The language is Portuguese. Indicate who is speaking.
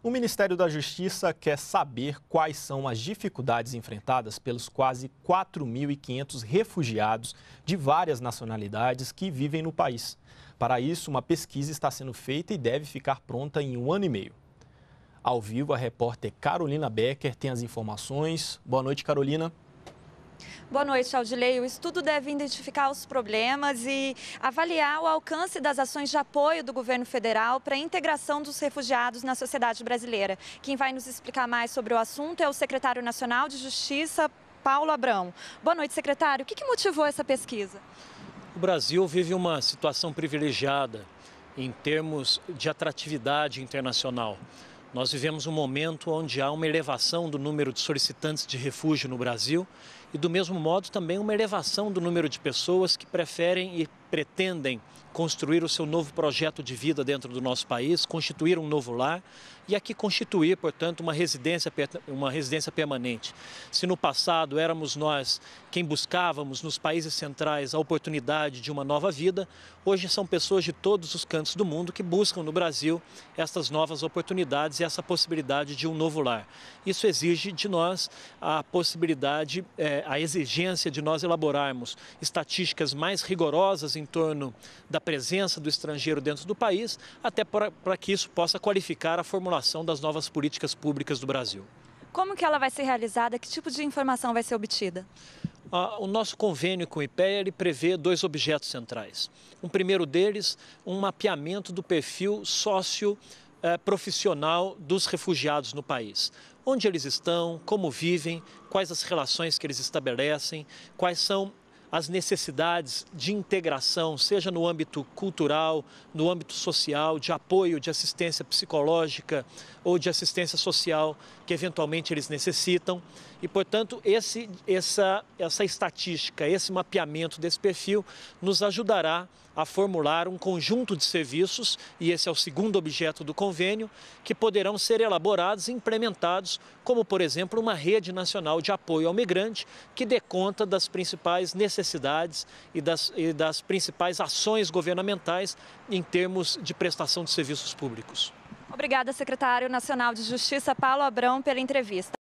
Speaker 1: O Ministério da Justiça quer saber quais são as dificuldades enfrentadas pelos quase 4.500 refugiados de várias nacionalidades que vivem no país. Para isso, uma pesquisa está sendo feita e deve ficar pronta em um ano e meio. Ao vivo, a repórter Carolina Becker tem as informações. Boa noite, Carolina.
Speaker 2: Boa noite, Aldilei. O estudo deve identificar os problemas e avaliar o alcance das ações de apoio do governo federal para a integração dos refugiados na sociedade brasileira. Quem vai nos explicar mais sobre o assunto é o secretário nacional de Justiça, Paulo Abrão. Boa noite, secretário. O que, que motivou essa pesquisa?
Speaker 3: O Brasil vive uma situação privilegiada em termos de atratividade internacional. Nós vivemos um momento onde há uma elevação do número de solicitantes de refúgio no Brasil e, do mesmo modo, também uma elevação do número de pessoas que preferem ir pretendem construir o seu novo projeto de vida dentro do nosso país, constituir um novo lar e aqui constituir, portanto, uma residência, uma residência permanente. Se no passado éramos nós quem buscávamos nos países centrais a oportunidade de uma nova vida, hoje são pessoas de todos os cantos do mundo que buscam no Brasil estas novas oportunidades e essa possibilidade de um novo lar. Isso exige de nós a possibilidade, eh, a exigência de nós elaborarmos estatísticas mais rigorosas em torno da presença do estrangeiro dentro do país, até para que isso possa qualificar a formulação das novas políticas públicas do Brasil.
Speaker 2: Como que ela vai ser realizada? Que tipo de informação vai ser obtida?
Speaker 3: O nosso convênio com o IPEA ele prevê dois objetos centrais. Um primeiro deles, um mapeamento do perfil sócio eh, profissional dos refugiados no país. Onde eles estão, como vivem, quais as relações que eles estabelecem, quais são as necessidades de integração, seja no âmbito cultural, no âmbito social, de apoio, de assistência psicológica ou de assistência social que eventualmente eles necessitam. E, portanto, esse, essa, essa estatística, esse mapeamento desse perfil nos ajudará a formular um conjunto de serviços, e esse é o segundo objeto do convênio, que poderão ser elaborados e implementados, como, por exemplo, uma rede nacional de apoio ao migrante, que dê conta das principais necessidades e das, e das principais ações governamentais em termos de prestação de serviços públicos.
Speaker 2: Obrigada, secretário nacional de Justiça Paulo Abrão, pela entrevista.